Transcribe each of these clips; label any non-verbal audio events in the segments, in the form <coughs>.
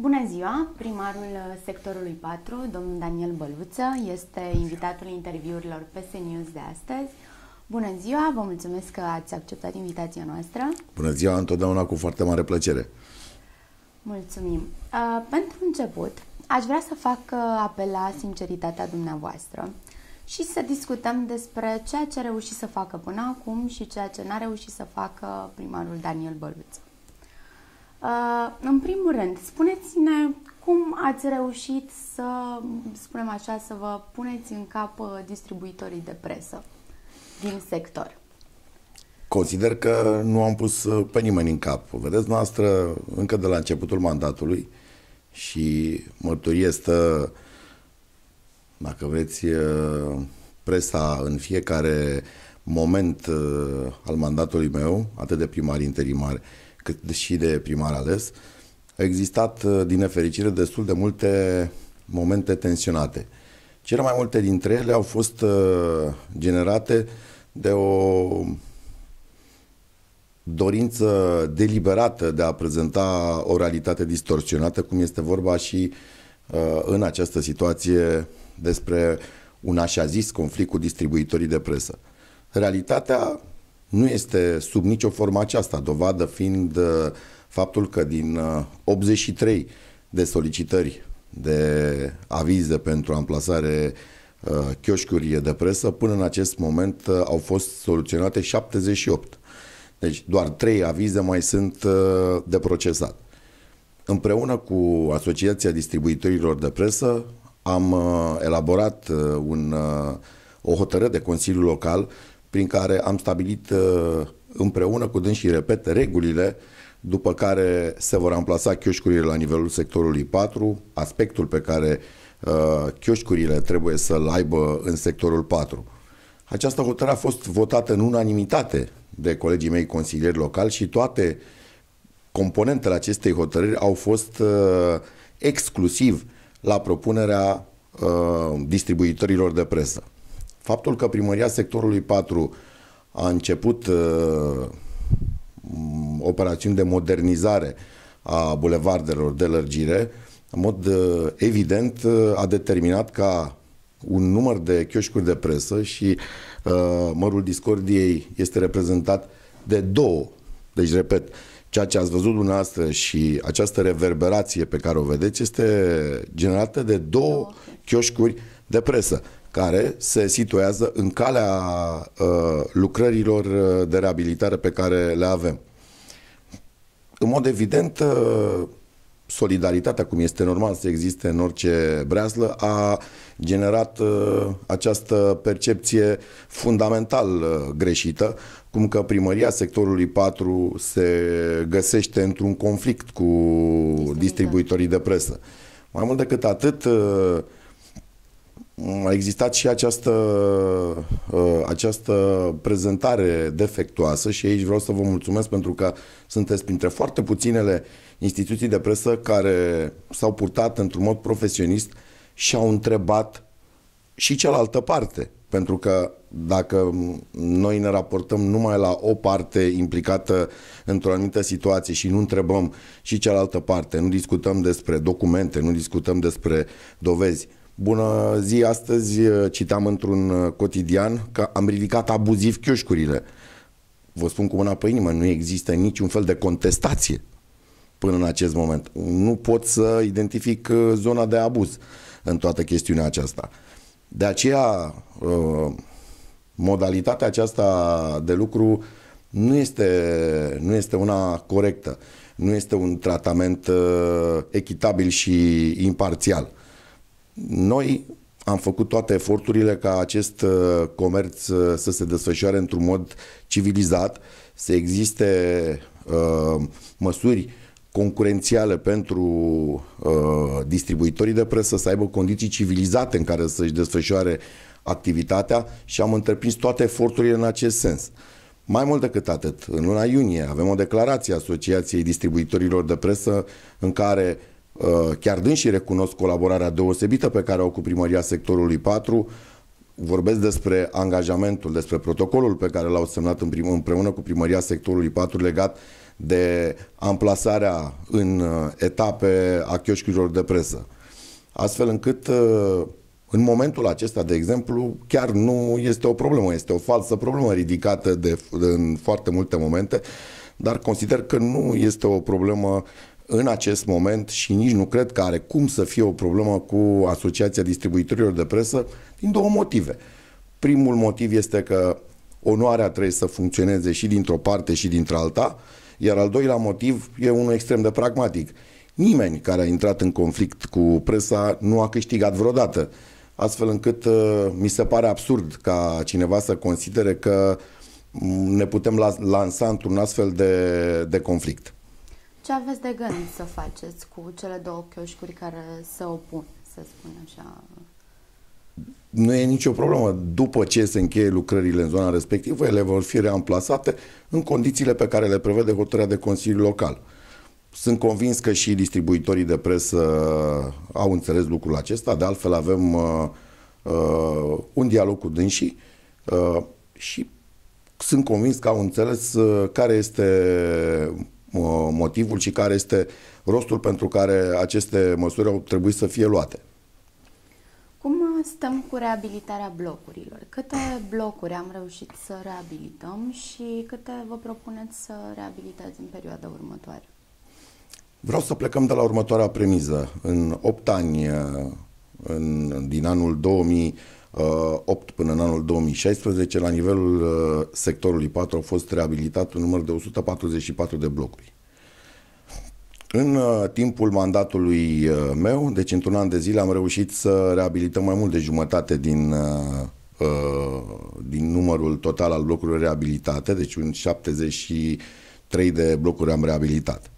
Bună ziua! Primarul uh, sectorului 4, domnul Daniel Băluță, este invitatul interviurilor PS News de astăzi. Bună ziua! Vă mulțumesc că ați acceptat invitația noastră. Bună ziua! Întotdeauna cu foarte mare plăcere! Mulțumim! Uh, pentru început, aș vrea să fac uh, apel la sinceritatea dumneavoastră și să discutăm despre ceea ce a reușit să facă până acum și ceea ce n-a reușit să facă primarul Daniel Băluță. Uh, în primul rând, spuneți-ne cum ați reușit să, spunem așa, să vă puneți în cap uh, distribuitorii de presă din sector? Consider că nu am pus uh, pe nimeni în cap. Vedeți, noastră, încă de la începutul mandatului și mărturie dacă vreți, presa în fiecare moment al mandatului meu, atât de primar interimar, cât și de primar ales, a existat, uh, din nefericire, destul de multe momente tensionate. Cele mai multe dintre ele au fost uh, generate de o dorință deliberată de a prezenta o realitate distorsionată, cum este vorba și uh, în această situație despre un așa zis conflict cu distribuitorii de presă. Realitatea nu este sub nicio formă aceasta, dovadă fiind uh, faptul că din 83 uh, de solicitări de avize pentru amplasare uh, chioșcuri de presă, până în acest moment au fost soluționate 78. Deci doar trei avize mai sunt de procesat. Împreună cu Asociația Distribuitorilor de Presă am elaborat un, o hotărâre de Consiliu Local prin care am stabilit uh, împreună cu dânsii, repet, regulile după care se vor amplasa chioșcurile la nivelul sectorului 4, aspectul pe care uh, chioșcurile trebuie să-l aibă în sectorul 4. Această hotărâre a fost votată în unanimitate de colegii mei consilieri locali și toate componentele acestei hotărâri au fost uh, exclusiv la propunerea uh, distribuitorilor de presă. Faptul că primăria sectorului 4 a început uh, operațiuni de modernizare a bulevardelor de lărgire, în mod uh, evident uh, a determinat ca un număr de chioșcuri de presă și uh, mărul discordiei este reprezentat de două. Deci, repet, ceea ce ați văzut dumneavoastră și această reverberație pe care o vedeți este generată de două chioșcuri de presă care se situează în calea uh, lucrărilor uh, de reabilitare pe care le avem. În mod evident, uh, solidaritatea, cum este normal să existe în orice breazlă, a generat uh, această percepție fundamental uh, greșită, cum că primăria sectorului 4 se găsește într-un conflict cu distribuitorii de presă. Mai mult decât atât, uh, a existat și această, ă, această prezentare defectuoasă și aici vreau să vă mulțumesc pentru că sunteți printre foarte puținele instituții de presă care s-au purtat într-un mod profesionist și au întrebat și cealaltă parte. Pentru că dacă noi ne raportăm numai la o parte implicată într-o anumită situație și nu întrebăm și cealaltă parte, nu discutăm despre documente, nu discutăm despre dovezi, Bună zi, astăzi uh, citam într-un uh, cotidian că am ridicat abuziv chioșcurile. Vă spun cu mâna pe inimă, nu există niciun fel de contestație până în acest moment. Nu pot să identific uh, zona de abuz în toată chestiunea aceasta. De aceea, modalitatea aceasta de lucru nu este, nu este una corectă, nu este un tratament echitabil și imparțial. Noi am făcut toate eforturile ca acest uh, comerț uh, să se desfășoare într-un mod civilizat, să existe uh, măsuri concurențiale pentru uh, distribuitorii de presă, să aibă condiții civilizate în care să-și desfășoare activitatea și am întreprins toate eforturile în acest sens. Mai mult decât atât, în luna iunie avem o declarație a Asociației Distribuitorilor de Presă în care uh, Uh, chiar și recunosc colaborarea deosebită pe care o au cu primăria sectorului 4, vorbesc despre angajamentul, despre protocolul pe care l-au semnat împreună cu primăria sectorului 4 legat de amplasarea în uh, etape a chioșcurilor de presă. Astfel încât uh, în momentul acesta, de exemplu, chiar nu este o problemă, este o falsă problemă ridicată de, de, în foarte multe momente, dar consider că nu este o problemă uh, în acest moment și nici nu cred că are cum să fie o problemă cu Asociația Distribuitorilor de Presă din două motive. Primul motiv este că onoarea trebuie să funcționeze și dintr-o parte și dintr-alta, iar al doilea motiv e unul extrem de pragmatic. Nimeni care a intrat în conflict cu presa nu a câștigat vreodată, astfel încât uh, mi se pare absurd ca cineva să considere că mm, ne putem lansa într-un astfel de, de conflict. Ce aveți de gând să faceți cu cele două chioșcuri care se opun, să spun așa? Nu e nicio problemă. După ce se încheie lucrările în zona respectivă, ele vor fi reamplasate în condițiile pe care le prevede hotărârea de Consiliu Local. Sunt convins că și distribuitorii de presă uh, au înțeles lucrul acesta, de altfel avem uh, uh, un dialog cu dânsii uh, și sunt convins că au înțeles uh, care este motivul, ci care este rostul pentru care aceste măsuri au trebuit să fie luate. Cum stăm cu reabilitarea blocurilor? Câte blocuri am reușit să reabilităm și câte vă propuneți să reabilitați în perioada următoare? Vreau să plecăm de la următoarea premiză. În 8 ani, în, din anul 2000, 2008 uh, până în anul 2016, la nivelul uh, sectorului 4 au fost reabilitat un număr de 144 de blocuri. În uh, timpul mandatului meu, deci într-un an de zile, am reușit să reabilităm mai mult de jumătate din, din numărul total al blocurilor reabilitate, deci un 73 de blocuri am reabilitat.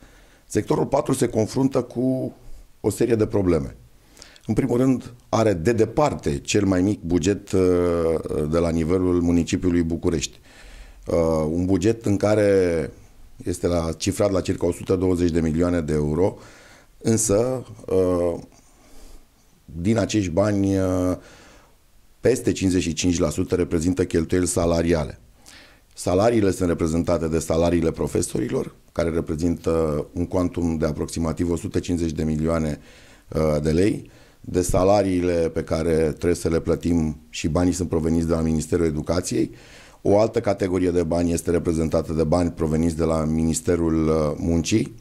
Sectorul 4 se confruntă cu o serie de probleme. În primul rând, are de departe cel mai mic buget uh, de la nivelul municipiului București. Uh, un buget în care este la, cifrat la circa 120 de milioane de euro, însă uh, din acești bani peste 55% reprezintă cheltuieli salariale. Salariile sunt reprezentate de salariile profesorilor, care reprezintă un quantum de aproximativ 150 de milioane de lei, de salariile pe care trebuie să le plătim și banii sunt proveniți de la Ministerul Educației. O altă categorie de bani este reprezentată de bani proveniți de la Ministerul uh, Muncii,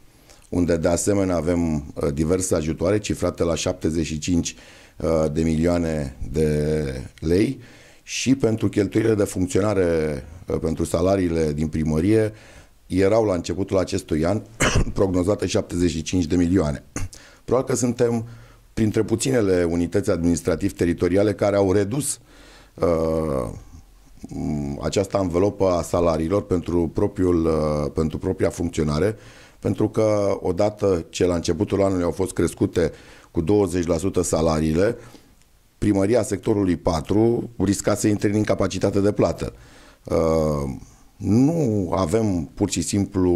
unde de asemenea avem uh, diverse ajutoare cifrate la 75 uh, de milioane de lei și pentru cheltuielile de funcționare pentru salariile din primărie erau la începutul acestui an <coughs> prognozate 75 de milioane. <coughs> Probabil că suntem printre puținele unități administrativ-teritoriale care au redus uh, această anvelopă a salariilor pentru, propriul, uh, pentru propria funcționare, pentru că odată ce la începutul anului au fost crescute cu 20% salariile, primăria sectorului 4 risca să intre în incapacitate de plată. Uh, nu avem pur și simplu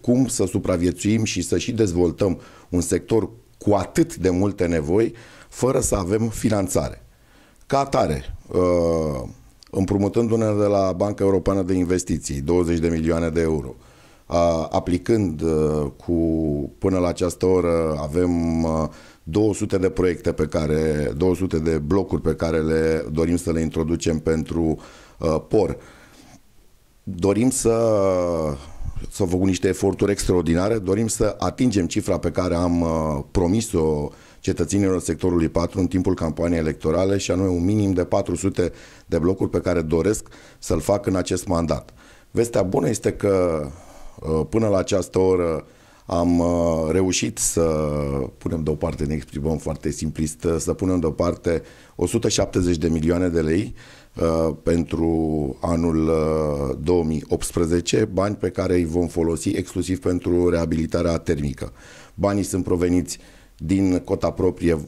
cum să supraviețuim și să și dezvoltăm un sector cu atât de multe nevoi fără să avem finanțare. Ca atare, uh, împrumutându-ne de la Banca Europeană de Investiții 20 de milioane de euro, uh, aplicând uh, cu până la această oră avem 200 de proiecte pe care, 200 de blocuri pe care le dorim să le introducem pentru POR. Dorim să S-au făcut niște eforturi extraordinare. Dorim să atingem cifra pe care am uh, promis-o cetățenilor sectorului 4 în timpul campaniei electorale și anume un minim de 400 de blocuri pe care doresc să-l fac în acest mandat. Vestea bună este că uh, până la această oră am uh, reușit să punem deoparte, ne exprimăm foarte simplist, uh, să punem deoparte 170 de milioane de lei Uh, pentru anul 2018, uh, bani pe care îi vom folosi exclusiv pentru reabilitarea termică. Banii sunt proveniți din cota proprie uh,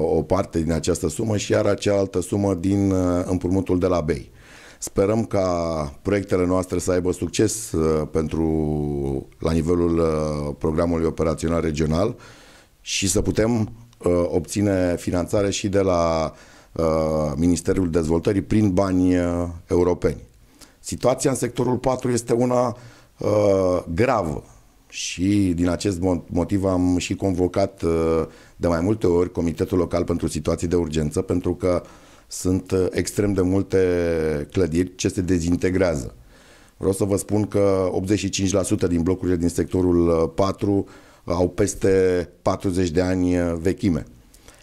o parte din această sumă și iar cealaltă sumă din împrumutul de la BEI. Sperăm ca proiectele noastre să aibă succes pentru la nivelul programului operațional regional și să putem obține finanțare și de la uh, Uh, Ministerul Dezvoltării prin bani uh, europeni. Situația în sectorul 4 este una uh, gravă și din acest motiv am și convocat de mai multe ori Comitetul Local pentru Situații de Urgență pentru că sunt extrem de multe clădiri ce se dezintegrează. Vreau să vă spun că 85% din blocurile din sectorul 4 au peste 40 de ani vechime.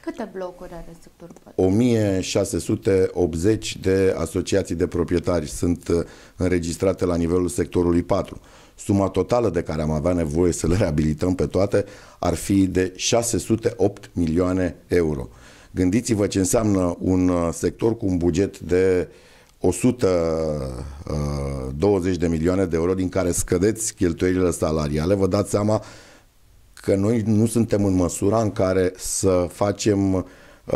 Câte blocuri are sectorul 4? 1680 de asociații de proprietari sunt uh, înregistrate la nivelul sectorului 4. Suma totală de care am avea nevoie să le reabilităm pe toate ar fi de 608 milioane euro. Gândiți-vă ce înseamnă un uh, sector cu un buget de 120 uh, de milioane de euro din care scădeți cheltuielile salariale, vă dați seama că noi nu suntem în măsura în care să facem, uh,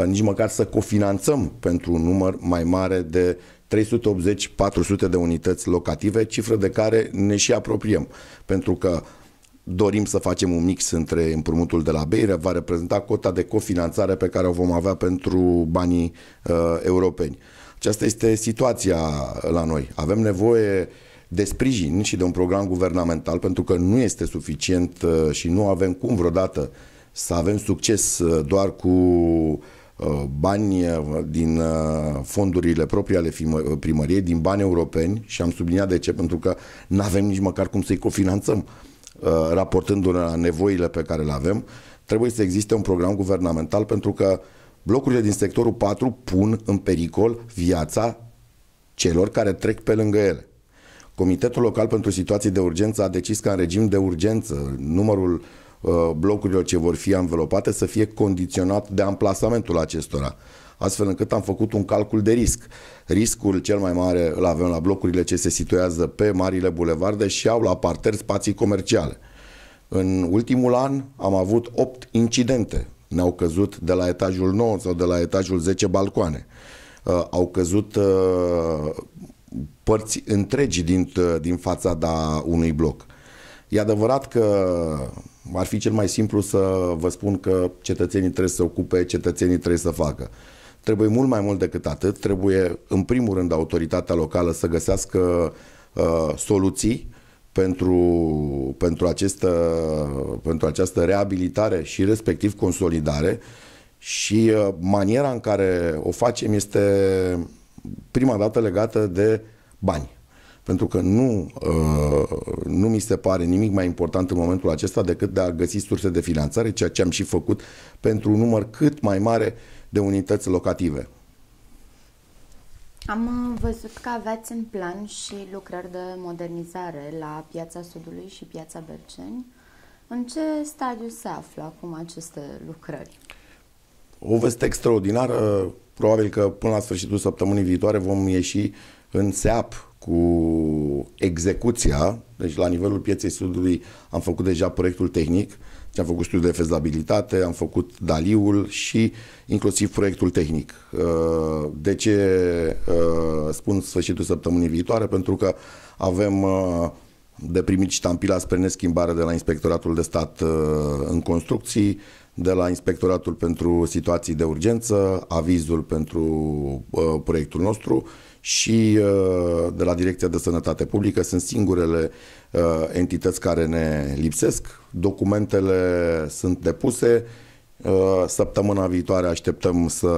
nici măcar să cofinanțăm pentru un număr mai mare de 380-400 de unități locative, cifră de care ne și apropiem, pentru că dorim să facem un mix între împrumutul de la Beire, va reprezenta cota de cofinanțare pe care o vom avea pentru banii uh, europeni. Aceasta este situația la noi. Avem nevoie uh, de sprijin și de un program guvernamental, pentru că nu este suficient uh, și nu avem cum vreodată să avem succes uh, doar cu uh, bani din fondurile proprii ale primăriei, din bani europeni și am subliniat de ce, pentru că nu avem nici măcar cum să-i cofinanțăm raportându-ne la nevoile pe care le avem, trebuie să existe un program guvernamental pentru că blocurile din sectorul 4 pun în pericol viața celor care trec pe lângă ele. Comitetul Local pentru Situații de Urgență a decis ca în regim de urgență numărul uh, blocurilor ce vor fi învelopate să fie condiționat de amplasamentul acestora astfel încât am făcut un calcul de risc. Riscul cel mai mare îl avem la blocurile ce se situează pe marile bulevarde și au la parter spații comerciale. În ultimul an am avut 8 incidente. Ne-au căzut de la etajul 9 sau de la etajul 10 balcoane. Uh, au căzut uh, părți întregi din, din fațada unui bloc. E adevărat că ar fi cel mai simplu să vă spun că cetățenii trebuie să se ocupe, cetățenii trebuie să facă. Trebuie mult mai mult decât atât, trebuie în primul rând autoritatea locală să găsească uh, soluții pentru, pentru, acestă, pentru această reabilitare și respectiv consolidare și uh, maniera în care o facem este prima dată legată de bani. Pentru că nu, uh, nu mi se pare nimic mai important în momentul acesta decât de a găsi surse de finanțare, ceea ce am și făcut pentru un număr cât mai mare de unități locative. Am uh, văzut că aveți în plan și lucrări de modernizare la Piața Sudului și Piața Berceni. În ce stadiu se află acum aceste lucrări? O veste extraordinară Probabil că până la sfârșitul săptămânii viitoare vom ieși în SEAP cu execuția, deci la nivelul pieței sudului am făcut deja proiectul tehnic, deci am făcut studiul de fezabilitate, am făcut daliul și inclusiv proiectul tehnic. Uh, de ce uh, spun sfârșitul săptămânii viitoare? Pentru că avem uh, de primit ștampila spre neschimbare de la Inspectoratul de Stat în construcții, de la Inspectoratul pentru Situații de Urgență, avizul pentru uh, proiectul nostru și uh, de la Direcția de Sănătate Publică sunt singurele uh, entități care ne lipsesc. Documentele sunt depuse. Uh, săptămâna viitoare așteptăm să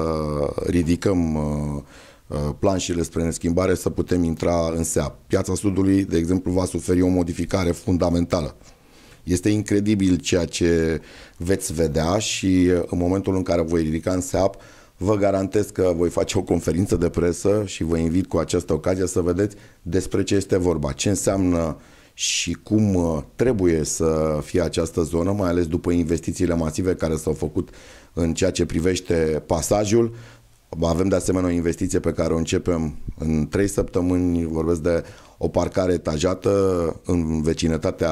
ridicăm uh, uh planșile spre neschimbare să putem intra în SEAP. Piața Sudului, de exemplu, va suferi o modificare fundamentală. Este incredibil ceea ce veți vedea și uh, în momentul în care voi ridica în SEAP, Vă garantez că voi face o conferință de presă și vă invit cu această ocazie să vedeți despre ce este vorba, ce înseamnă și cum uh, trebuie să fie această zonă, mai ales după investițiile masive care s-au făcut în ceea ce privește pasajul. Avem de asemenea o investiție pe care o începem în 3 săptămâni, vorbesc de o parcare etajată în vecinătatea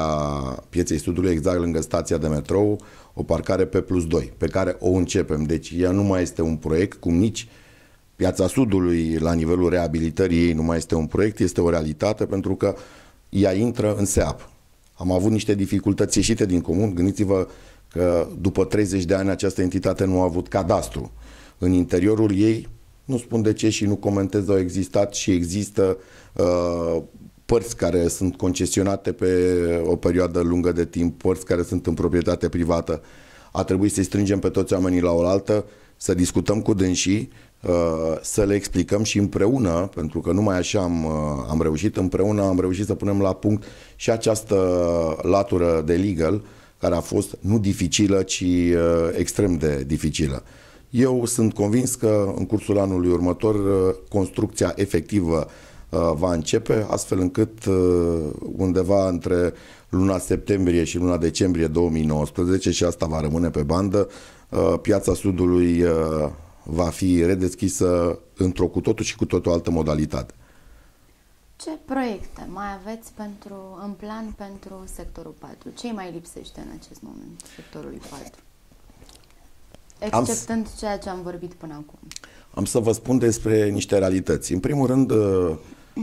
pieței Sudului, exact lângă stația de metrou, o parcare pe plus 2, pe care o începem. Deci ea nu mai este un proiect, cum nici piața Sudului la nivelul reabilitării ei nu mai este un proiect, este o realitate pentru că ea intră în SEAP. Am avut niște dificultăți ieșite din comun. Gândiți-vă că după 30 de ani această entitate nu a avut cadastru. În interiorul ei nu spun de ce și nu comentez, au existat și există uh, părți care sunt concesionate pe o perioadă lungă de timp, părți care sunt în proprietate privată. A trebuit să-i strângem pe toți oamenii la oaltă, să discutăm cu dânsii, uh, să le explicăm și împreună, pentru că numai așa am, uh, am reușit, împreună am reușit să punem la punct și această latură de legal, care a fost nu dificilă, ci uh, extrem de dificilă. Eu sunt convins că în cursul anului următor uh, construcția efectivă uh, va începe, astfel încât uh, undeva între luna septembrie și luna decembrie 2019, și asta va rămâne pe bandă, piața Sudului va fi redeschisă într-o cu totul și cu totul altă modalitate. Ce proiecte mai aveți pentru, în plan pentru sectorul 4? Ce mai lipsește în acest moment sectorului 4? Exceptând am, ceea ce am vorbit până acum. Am să vă spun despre niște realități. În primul rând, uh,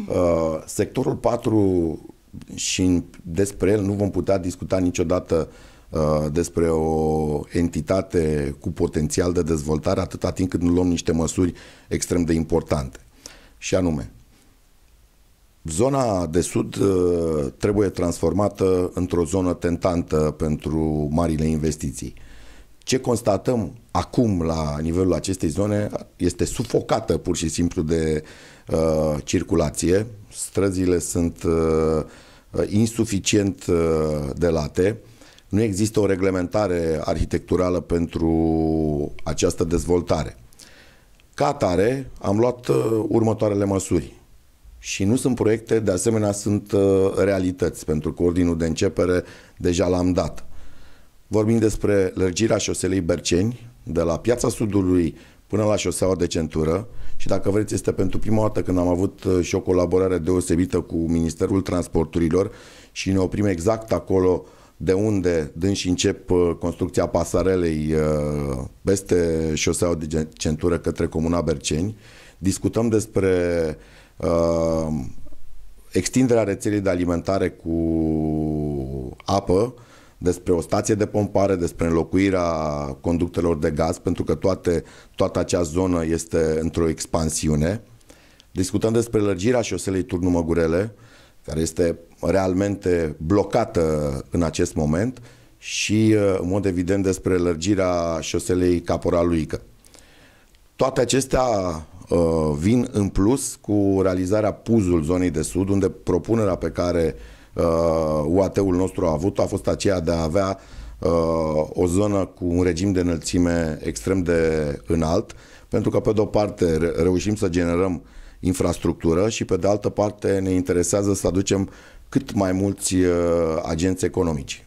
uh sectorul 4 și despre el nu vom putea discuta niciodată uh, despre o entitate cu potențial de dezvoltare atâta timp cât nu luăm niște măsuri extrem de importante. Și anume, zona de sud uh, trebuie transformată într-o zonă tentantă pentru marile investiții. Ce constatăm acum la nivelul acestei zone este sufocată pur și simplu de uh, circulație. Străzile sunt uh, insuficient uh, de late. Nu există o reglementare arhitecturală pentru această dezvoltare. Ca atare, am luat uh, următoarele măsuri. Și nu sunt proiecte, de asemenea sunt uh, realități, pentru că ordinul de începere deja l-am dat. Vorbim despre lărgirea șoselei Berceni, de la Piața Sudului până la șoseaua de centură și dacă vreți este pentru prima dată când am avut uh, și o colaborare deosebită cu Ministerul Transporturilor și ne oprim exact acolo de unde și încep uh, construcția pasarelei uh, peste șoseaua de centură către Comuna Berceni. Discutăm despre uh, extinderea rețelei de alimentare cu apă despre o stație de pompare, despre înlocuirea conductelor de gaz, pentru că toate, toată acea zonă este într-o expansiune. Discutăm despre lărgirea șoselei Turnu Măgurele, care este realmente blocată în acest moment și, uh, în mod evident, despre lărgirea șoselei Caporaluică. Toate acestea uh, vin în plus cu realizarea puzul zonei de sud, unde propunerea pe care uh, uh, UAT-ul nostru a avut a fost aceea de a avea uh, o zonă cu un regim de înălțime extrem de înalt, pentru că, pe de-o parte, re- reușim să generăm infrastructură și, pe de altă parte, ne interesează să aducem cât mai mulți uh, agenți economici.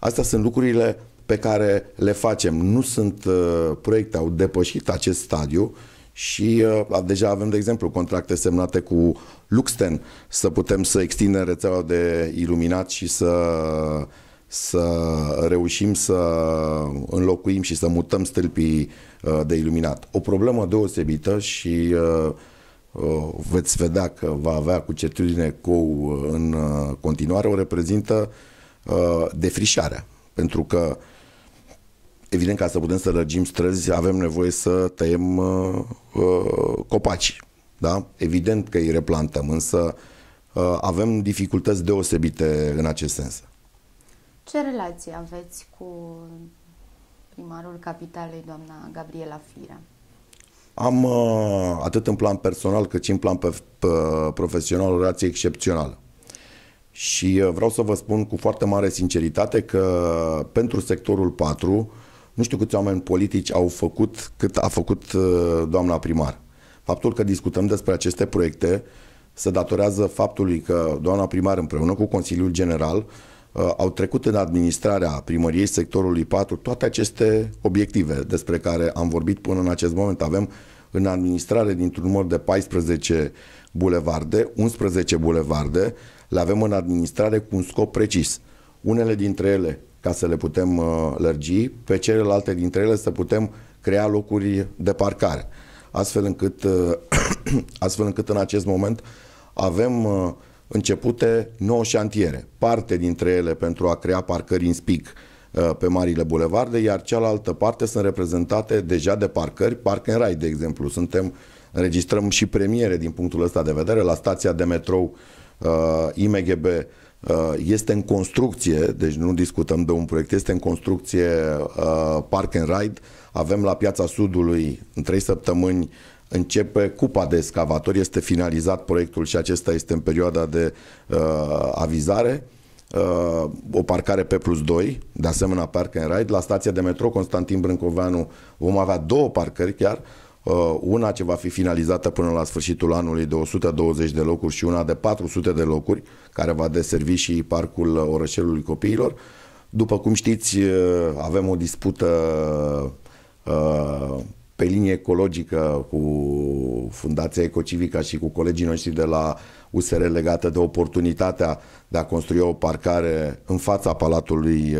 Astea sunt lucrurile pe care le facem. Nu sunt uh, proiecte, au depășit acest stadiu uh, și uh, deja avem, de exemplu, contracte semnate cu Luxten să putem să extindem rețeaua de iluminat și să să reușim să înlocuim și să mutăm stâlpii uh, de iluminat. O problemă deosebită și uh, uh, veți vedea că va avea cu certitudine uh, cu în uh, continuare o reprezintă uh, defrișarea, pentru că evident, ca să putem să răgim străzi, avem nevoie să tăiem uh, uh, copaci. Da? Evident că îi replantăm, însă uh, avem dificultăți deosebite în acest sens. Ce relație aveți cu primarul capitalei, doamna Gabriela Firea? Am uh, atât în plan personal cât și în plan pe, pe, profesional o relație excepțională. Și uh, vreau să vă spun cu foarte mare sinceritate că pentru sectorul 4 nu știu câți oameni politici au făcut cât a făcut uh, doamna primar. Faptul că discutăm despre aceste proiecte se datorează faptului că doamna primar împreună cu Consiliul General uh, au trecut în administrarea primăriei sectorului 4 toate aceste obiective despre care am vorbit până în acest moment. Avem în administrare dintr-un număr de 14 bulevarde, 11 bulevarde, le avem în administrare cu un scop precis. Unele dintre ele ca să le putem uh, lărgi, pe celelalte dintre ele să putem crea locuri de parcare. Astfel încât, uh, <clears throat> astfel încât în acest moment avem uh, începute 9 șantiere, parte dintre ele pentru a crea parcări în spic pe marile bulevarde, iar cealaltă parte sunt reprezentate deja de parcări, Park and Ride, de exemplu. Suntem, înregistrăm și premiere din punctul ăsta de vedere la stația de metrou uh, IMGB Uh, este în construcție, deci nu discutăm de un proiect, este în construcție uh, Park and Ride. Avem la Piața Sudului în trei săptămâni începe cupa de escavatori, este finalizat proiectul și acesta este în perioada de uh, avizare. Uh, o parcare pe plus 2, de asemenea park and ride. La stația de metro Constantin Brâncoveanu vom avea două parcări chiar, uh, Uh, una ce va fi finalizată până la sfârșitul anului de 120 de locuri și una de 400 de locuri, care va deservi și parcul orășelului copiilor. După cum știți, uh, avem o dispută uh, pe linie ecologică cu Fundația Ecocivica și cu colegii noștri de la USR legată de oportunitatea de a construi o parcare în fața Palatului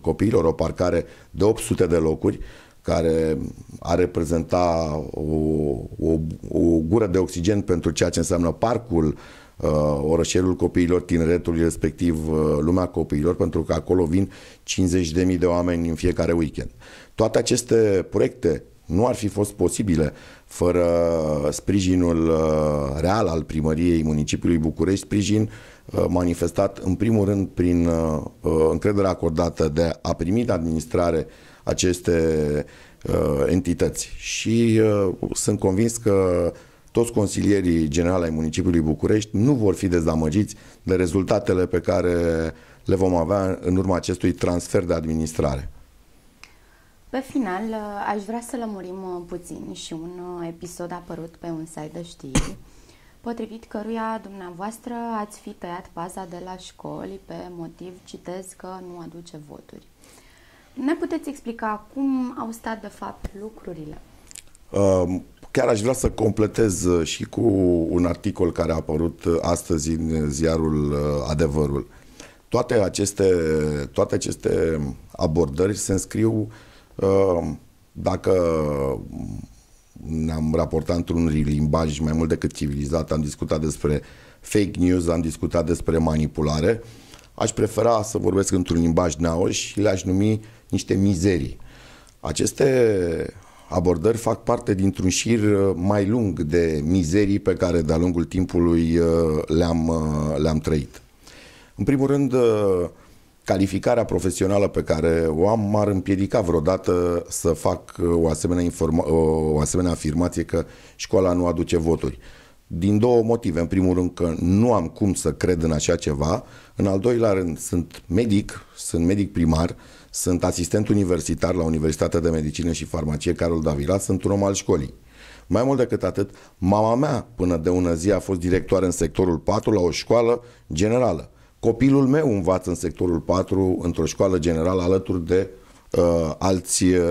Copiilor, o parcare de 800 de locuri, care a reprezenta o, o, o gură de oxigen pentru ceea ce înseamnă parcul, uh, orășelul copiilor, tineretului, respectiv uh, lumea copiilor, pentru că acolo vin 50.000 de oameni în fiecare weekend. Toate aceste proiecte nu ar fi fost posibile fără sprijinul uh, real al primăriei municipiului București, sprijin manifestat în primul rând prin încrederea acordată de a primi de administrare uh, aceste uh, entități. Și uh, sunt convins că toți consilierii generali ai municipiului București nu vor fi dezamăgiți de rezultatele pe care le vom avea în urma acestui transfer de administrare. Pe final, uh, aș vrea să lămurim uh, puțin și un uh, episod apărut pe un site de știri, potrivit căruia dumneavoastră ați fi tăiat paza de la școli pe motiv, citez, că nu aduce voturi. Ne puteți explica cum au stat de fapt lucrurile? Um, chiar aș vrea să completez uh, și cu un articol care a apărut uh, astăzi în ziarul uh, Adevărul. Toate aceste, toate aceste abordări se înscriu um, dacă ne-am raportat într-un limbaj mai mult decât civilizat, am discutat despre fake news, am discutat despre manipulare, aș prefera să vorbesc într-un limbaj neauș și le-aș numi uh, niște mizerii. Aceste abordări fac parte dintr-un șir uh, mai lung de mizerii pe care de-a lungul timpului uh, le-am, uh, le-am trăit. În primul rând, calificarea profesională pe care o am m-ar împiedica vreodată să fac o asemenea, informa- o asemenea afirmație că școala nu aduce voturi. Din două motive. În primul rând că nu am cum să cred în așa ceva. În al doilea rând, sunt medic, sunt medic primar, sunt asistent universitar la Universitatea de Medicină și Farmacie Carol Davila, sunt un om al școlii. Mai mult decât atât, mama mea până de ună zi a fost directoare în sectorul 4 la o școală generală. Copilul meu învață în sectorul 4 într-o școală generală alături de uh, alți uh,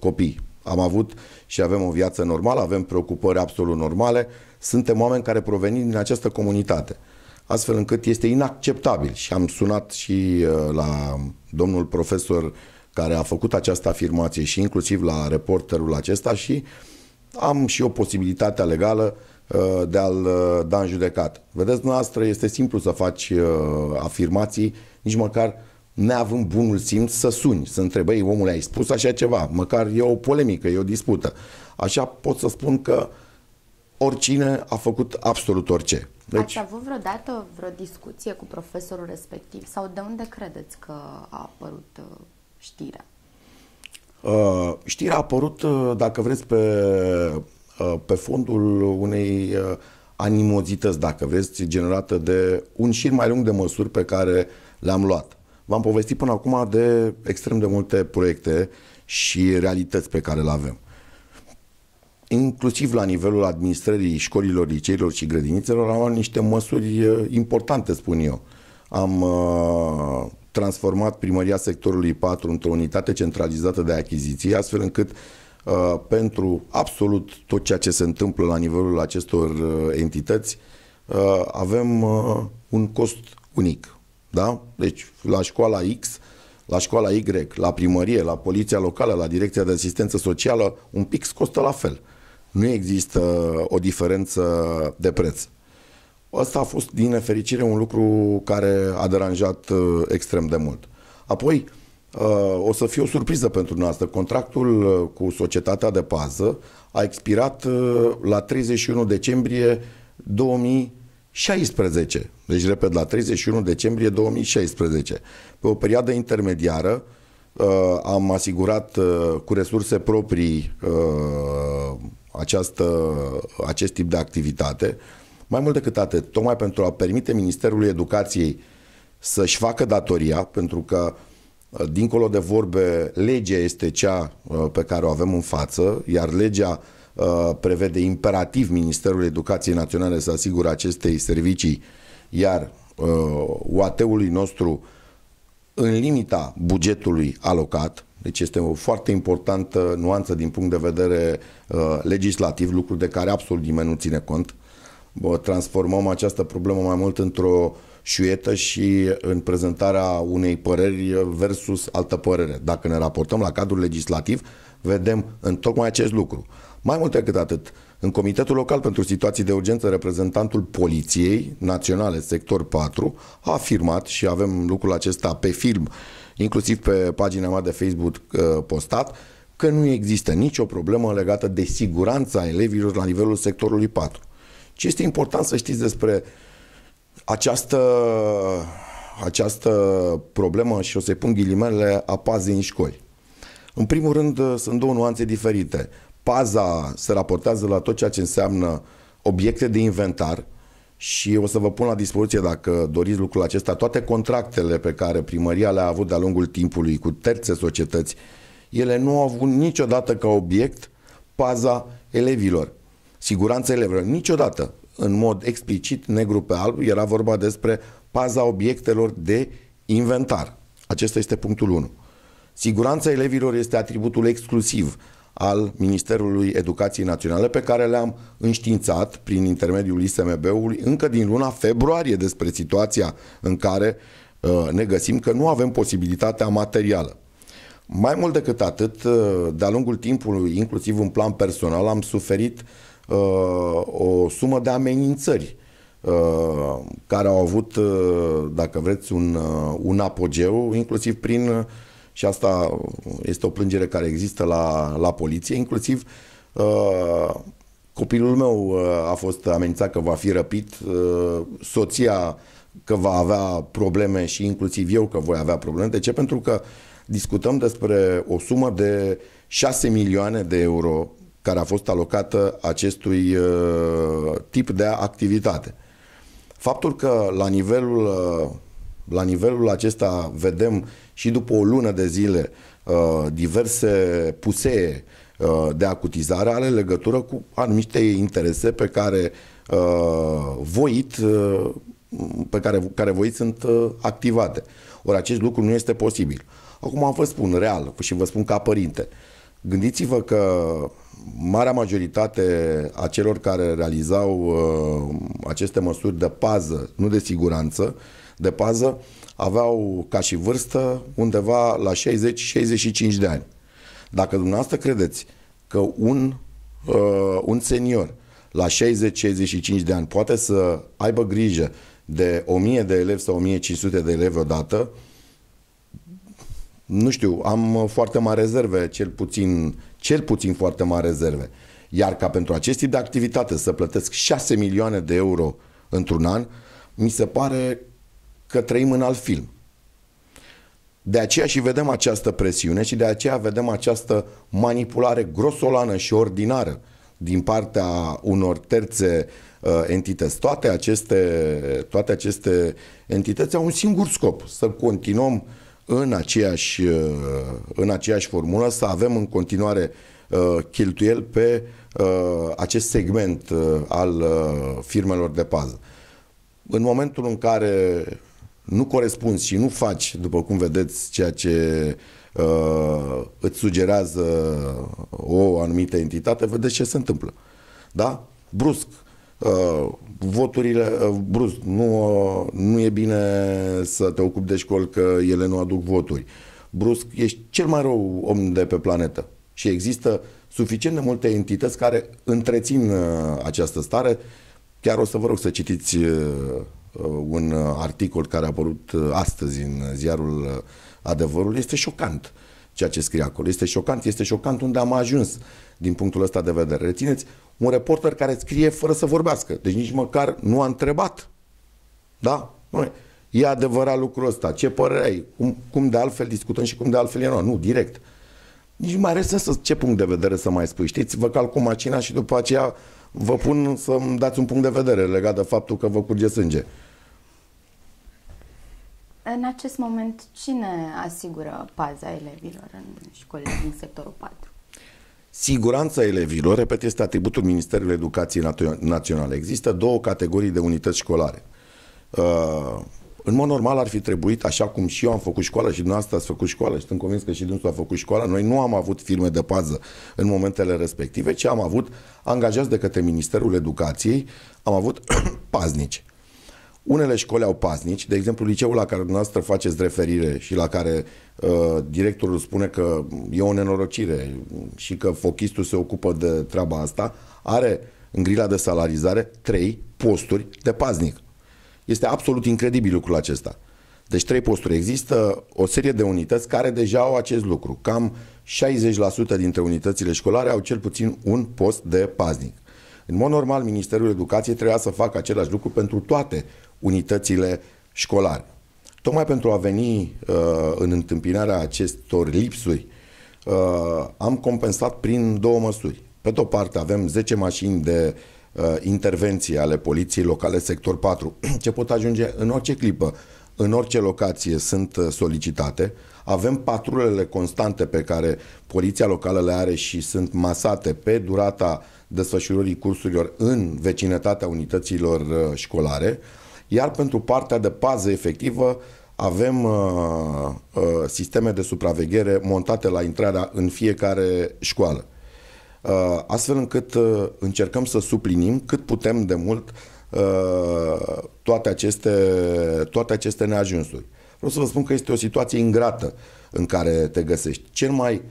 copii. Am avut și avem o viață normală, avem preocupări absolut normale, suntem oameni care provenim din această comunitate. Astfel încât este inacceptabil și am sunat și uh, la domnul profesor care a făcut această afirmație și inclusiv la reporterul acesta și am și o posibilitate legală uh, de a-l uh, da în judecat. Vedeți, noastră, este simplu să faci uh, afirmații, nici măcar neavând bunul simț să suni, să întrebi, omul ai spus așa ceva, măcar e o polemică, e o dispută. Așa pot să spun că oricine a făcut absolut orice. Deci, Ați avut vreodată vreo discuție cu profesorul respectiv sau de unde credeți că a apărut uh, știrea? Uh, știrea a apărut, uh, dacă vreți, pe, uh, pe fondul unei uh, animozități, dacă vreți, generată de un șir mai lung de măsuri pe care le-am luat. V-am povestit până acum de extrem de multe proiecte și realități pe care le avem inclusiv la nivelul administrării școlilor, liceilor și grădinițelor, am luat niște măsuri uh, importante, spun eu. Am uh, transformat primăria sectorului 4 într-o unitate centralizată de achiziții, astfel încât uh, pentru absolut tot ceea ce se întâmplă la nivelul acestor entități, avem un cost unic. Da? Deci, la școala X, la școala Y, la primărie, la poliția locală, la direcția de asistență socială, un pix costă la fel nu există o diferență de preț. Asta a fost, din nefericire, un lucru care a deranjat uh, extrem de mult. Apoi, uh, o să fie o surpriză pentru noastră. Contractul uh, cu societatea de pază a expirat la 31 decembrie 2016. Deci, repet, la 31 decembrie 2016. Pe o perioadă intermediară am asigurat cu resurse proprii această, acest tip de activitate, mai mult decât atât, tocmai pentru a permite Ministerului Educației să-și facă datoria, pentru că uh, dincolo de vorbe, legea este cea uh, pe care o avem în față, iar legea uh, prevede imperativ Ministerul Educației Naționale să asigure acestei servicii, iar UAT-ului nostru, în limita bugetului alocat, deci este o foarte importantă nuanță din punct de vedere uh, legislativ, lucru de care absolut nimeni nu ține cont. Bă, transformăm această problemă mai mult într-o șuietă și în prezentarea unei păreri versus altă părere. Dacă ne raportăm la cadrul legislativ, vedem în tocmai acest lucru. Mai mult decât atât, în Comitetul Local pentru Situații de Urgență, reprezentantul Poliției Naționale, sector 4, a afirmat, și avem lucrul acesta pe film, uh, inclusiv pe pagina mea de Facebook uh, postat, că nu există nicio problemă legată de siguranța elevilor la nivelul sectorului 4. Ce este important să știți despre această, această problemă, și o să-i pun ghilimele, a pazei în școli. În primul rând, uh, sunt două nuanțe diferite. Paza se raportează la tot ceea ce înseamnă obiecte de inventar, și o să vă pun la dispoziție, dacă doriți lucrul acesta, toate contractele pe care primăria le-a avut de-a lungul timpului cu terțe societăți. Ele nu au avut niciodată ca obiect paza elevilor, siguranța elevilor, niciodată, în mod explicit, negru pe alb, era vorba despre paza obiectelor de inventar. Acesta este punctul 1. Siguranța elevilor este atributul exclusiv al Ministerului Educației Naționale pe care le-am înștiințat prin intermediul ISMB-ului încă din luna februarie despre situația în care uh, ne găsim că nu avem posibilitatea materială. Mai mult decât atât, uh, de-a lungul timpului, inclusiv în plan personal, am suferit uh, o sumă de amenințări care au avut, dacă vreți, un, un apogeu, inclusiv prin și asta este o plângere care există la, la poliție, inclusiv uh, copilul meu uh, a fost amenințat că va fi răpit, uh, soția că va avea probleme și inclusiv eu că voi avea probleme. De ce? Pentru că discutăm despre o sumă de 6 milioane de euro care a fost alocată acestui uh, tip de activitate. Faptul că la nivelul uh, la nivelul acesta vedem și după o lună de zile uh, diverse pusee uh, de acutizare are legătură cu anumite interese pe care uh, voit pe care, care voi sunt activate. Ori acest lucru nu este posibil. Acum vă spun real și vă spun ca părinte. Gândiți-vă că marea majoritate a celor care realizau uh, aceste măsuri de pază, nu de siguranță, uh, de pază aveau ca și vârstă undeva la 60-65 de ani. Dacă dumneavoastră credeți că un, uh, un senior la 60-65 de ani poate să aibă grijă de 1000 de elevi sau 1500 de elevi odată, nu știu, am uh, foarte mari rezerve, cel puțin, cel puțin foarte mari rezerve. Iar ca pentru acest tip de activitate să plătesc 6 milioane de euro într-un an, mi se pare că trăim în alt film. De aceea și vedem această presiune și de aceea vedem această manipulare grosolană și ordinară din partea unor terțe uh, entități. Toate aceste, toate aceste entități au un singur scop, să continuăm în aceeași, uh, în aceeași formulă, să avem în continuare uh, cheltuiel pe uh, acest segment uh, al uh, firmelor de pază. În momentul în care nu corespunzi și nu faci, după cum vedeți, ceea ce uh, îți sugerează o anumită entitate, vedeți ce se întâmplă. Da? Brusc. Uh, voturile, uh, brusc, nu, uh, nu e bine să te ocupi de școli că ele nu aduc voturi. Brusc, ești cel mai rău om de pe planetă. Și există suficient de multe entități care întrețin uh, această stare. Chiar o să vă rog să citiți uh, Uh, un uh, articol care a apărut uh, astăzi în ziarul Adevărul, este șocant ceea ce scrie acolo. Este șocant, este șocant unde am ajuns din punctul ăsta de vedere. Rețineți, un reporter care scrie fără să vorbească, deci nici măcar nu a întrebat. Da? Noi, e adevărat lucrul ăsta, ce părere ai, cum, cum de altfel discutăm și cum de altfel e nu, nu, direct. Nici mai are să ce punct de vedere să mai spui, știți, vă calcul mașina și după aceea vă pun să-mi dați un punct de vedere legat de faptul că vă curge sânge. În acest moment, cine asigură paza elevilor în școlile din sectorul 4? Siguranța elevilor, repet, este atributul Ministerului Educației Naționale. Există două categorii de unități școlare. Uh, în mod normal ar fi trebuit, așa cum și eu am făcut școală și dumneavoastră ați făcut școală și sunt convins că și dumneavoastră a făcut școală, noi nu am avut firme de pază în momentele respective, ci am avut angajați de către Ministerul Educației, am avut <coughs> paznici. Unele școli au paznici, de exemplu liceul la care dumneavoastră faceți referire și la care uh, directorul spune că e o nenorocire și că fochistul se ocupă de treaba asta, are în grila de salarizare trei posturi de paznic. Este absolut incredibil lucrul acesta. Deci trei posturi. Există o serie de unități care deja au acest lucru. Cam 60% dintre unitățile școlare au cel puțin un post de paznic. În mod normal, Ministerul Educației trebuia să facă același lucru pentru toate unitățile școlare. Tocmai pentru a veni uh, în întâmpinarea acestor lipsuri, uh, am compensat prin două măsuri. Pe de o parte avem 10 mașini de uh, Uh, intervenții ale poliției locale sector 4, <clears throat> ce pot ajunge în orice clipă, în orice locație sunt uh, solicitate. Avem patrulele constante pe care poliția locală le are și sunt masate pe durata desfășurării cursurilor în vecinătatea unităților uh, școlare, iar pentru partea de pază efectivă avem uh, uh, sisteme de supraveghere montate la intrarea în fiecare școală. Uh, astfel încât uh, încercăm să suplinim cât putem de mult uh, toate aceste, toate aceste neajunsuri. Vreau să vă spun că este o situație ingrată în care te găsești. Cel mai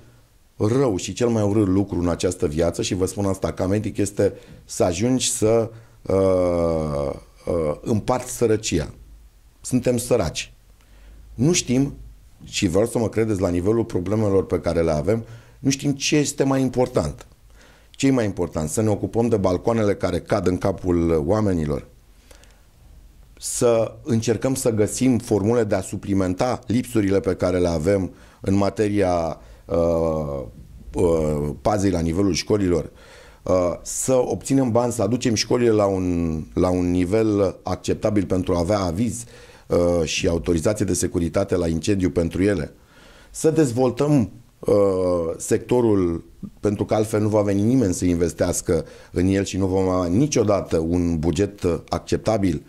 rău și cel mai urât lucru în această viață, și vă spun asta ca medic, este să ajungi să uh, uh, împarți sărăcia. Suntem săraci. Nu știm, și vreau să mă credeți la nivelul problemelor pe care le avem, nu știm ce este mai important ce e mai important? Să ne ocupăm de balcoanele care cad în capul oamenilor? Să încercăm să găsim formule de a suplimenta lipsurile pe care le avem în materia uh, uh, pazei la nivelul școlilor? Uh, să obținem bani, să aducem școlile la un, la un nivel acceptabil pentru a avea aviz uh, și autorizație de securitate la incendiu pentru ele? Să dezvoltăm uh, sectorul pentru că altfel nu va veni nimeni să investească în el și nu vom avea niciodată un buget uh, acceptabil,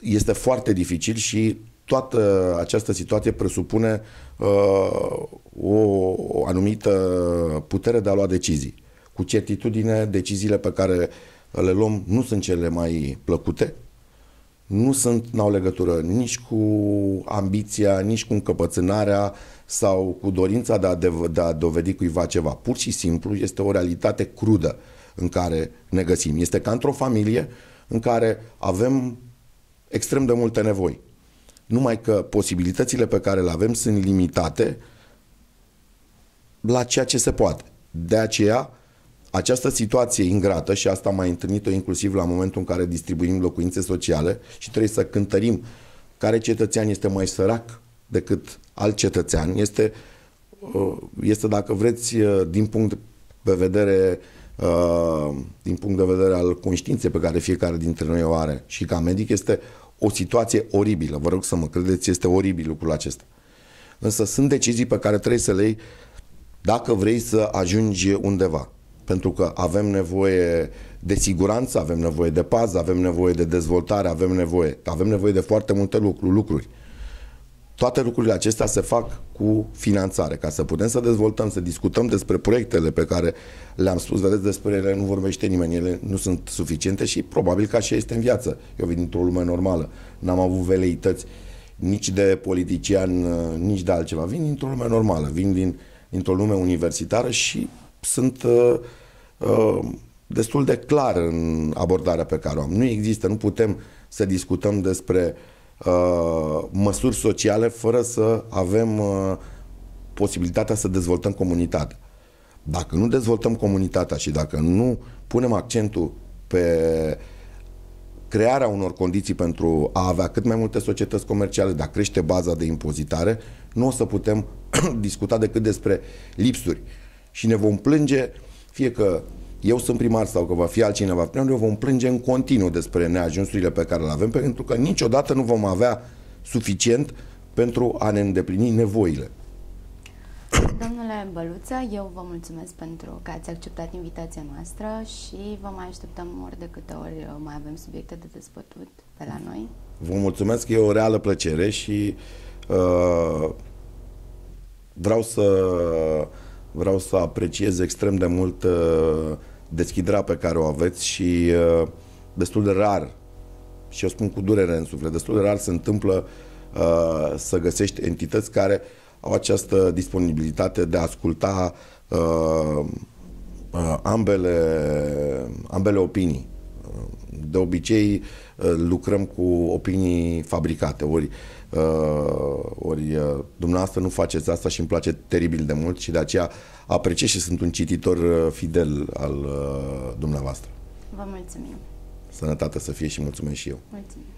este foarte dificil și toată această situație presupune uh, o, o anumită putere de a lua decizii. Cu certitudine, deciziile pe care le luăm nu sunt cele mai plăcute, nu sunt, n-au legătură nici cu ambiția, nici cu încăpățânarea, sau cu dorința de a, de, de a dovedi cuiva ceva. Pur și simplu este o realitate crudă în care ne găsim. Este ca într-o familie în care avem extrem de multe nevoi. Numai că posibilitățile pe care le avem sunt limitate la ceea ce se poate. De aceea, această situație ingrată, și asta mai întâlnit-o inclusiv la momentul în care distribuim locuințe sociale și trebuie să cântărim care cetățean este mai sărac decât al cetățean este, uh, este dacă vreți, uh, din punct de vedere uh, din punct de vedere al conștiinței pe care fiecare dintre noi o are și ca medic este o situație oribilă, vă rog să mă credeți, este oribil lucrul acesta. Însă sunt decizii pe care trebuie să le iei dacă vrei să ajungi undeva. Pentru că avem nevoie de siguranță, avem nevoie de pază, avem nevoie de dezvoltare, avem nevoie, avem nevoie de foarte multe lucruri. lucruri toate lucrurile acestea se fac cu finanțare, ca să putem să dezvoltăm, să discutăm despre proiectele pe care le-am spus, vedeți, despre ele nu vorbește nimeni, ele nu sunt suficiente și probabil că așa este în viață. Eu vin într-o lume normală, n-am avut veleități nici de politician, uh, nici de altceva. Vin dintr-o lume normală, vin din, dintr-o lume universitară și sunt uh, uh, destul de clar în abordarea pe care o am. Nu există, nu putem să discutăm despre uh, Uh, măsuri sociale fără să avem uh, posibilitatea să dezvoltăm comunitatea. Dacă nu dezvoltăm comunitatea și dacă nu punem accentul pe crearea unor condiții pentru a avea cât mai multe societăți comerciale, dar crește baza de impozitare, nu o să putem <coughs> discuta decât despre lipsuri. Și ne vom plânge fie că eu sunt primar sau că va fi altcineva primar, noi vom plânge în continuu despre neajunsurile pe care le avem, pentru că niciodată nu vom avea suficient pentru a ne îndeplini nevoile. Domnule Băluță, eu vă mulțumesc pentru că ați acceptat invitația noastră și vă mai așteptăm ori de câte ori mai avem subiecte de dezbătut pe la noi. Vă mulțumesc, e o reală plăcere și uh, vreau să vreau să apreciez extrem de mult uh, deschiderea pe care o aveți și uh, destul de rar, și eu spun cu durere în suflet, destul de rar se întâmplă uh, să găsești entități care au această disponibilitate de a asculta uh, uh, ambele, ambele opinii. De obicei uh, lucrăm cu opinii fabricate, ori uh, Uh, ori uh, dumneavoastră nu faceți asta și îmi place teribil de mult și de aceea apreciez și sunt un cititor uh, fidel al uh, dumneavoastră. Vă mulțumim. Sănătate să fie și mulțumesc și eu. Mulțumim.